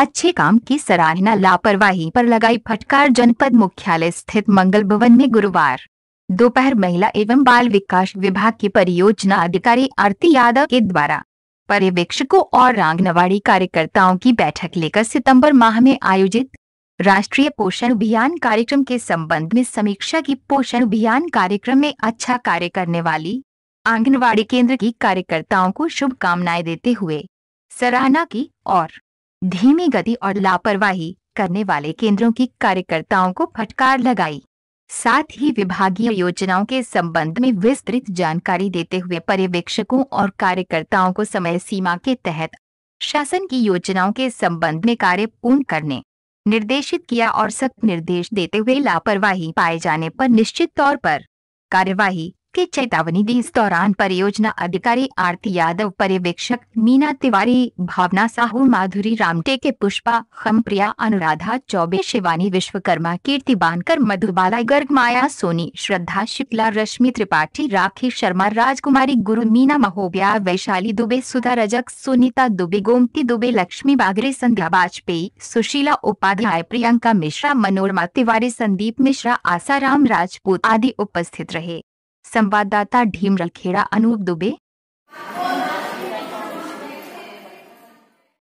अच्छे काम की सराहना लापरवाही पर लगाई फटकार जनपद मुख्यालय स्थित मंगल भवन में गुरुवार दोपहर महिला एवं बाल विकास विभाग की परियोजना अधिकारी आरती यादव के द्वारा पर्यवेक्षकों और रांगनवाड़ी कार्यकर्ताओं की बैठक लेकर सितंबर माह में आयोजित राष्ट्रीय पोषण अभियान कार्यक्रम के संबंध में समीक्षा की पोषण अभियान कार्यक्रम में अच्छा कार्य करने वाली आंगनवाड़ी केंद्र की कार्यकर्ताओं को शुभकामनाएं देते हुए सराहना की और धीमी गति और लापरवाही करने वाले केंद्रों की कार्यकर्ताओं को फटकार लगाई साथ ही विभागीय योजनाओं के संबंध में विस्तृत जानकारी देते हुए पर्यवेक्षकों और कार्यकर्ताओं को समय सीमा के तहत शासन की योजनाओं के संबंध में कार्य पूर्ण करने निर्देशित किया और सख्त निर्देश देते हुए लापरवाही पाए जाने पर निश्चित तौर पर कार्यवाही की चेतावनी दी इस दौरान परियोजना अधिकारी आरती यादव पर्यवेक्षक मीना तिवारी भावना साहू माधुरी रामटे के पुष्पा खमप्रिया अनुराधा चौबे शिवानी विश्वकर्मा कीर्ति बानकर मधुबाला गर्ग माया सोनी श्रद्धा शुक्ला रश्मि त्रिपाठी राखी शर्मा राजकुमारी गुरु मीना महोबिया वैशाली दुबे सुधा रजक सुनीता दुबे गोमती दुबे लक्ष्मी बागरे संध्या वाजपेयी सुशीला उपाध्याय प्रियंका मिश्रा मनोरमा तिवारी संदीप मिश्रा आसाराम राजपूत आदि उपस्थित रहे संवाददाता ढीम खेड़ा अनूप दुबे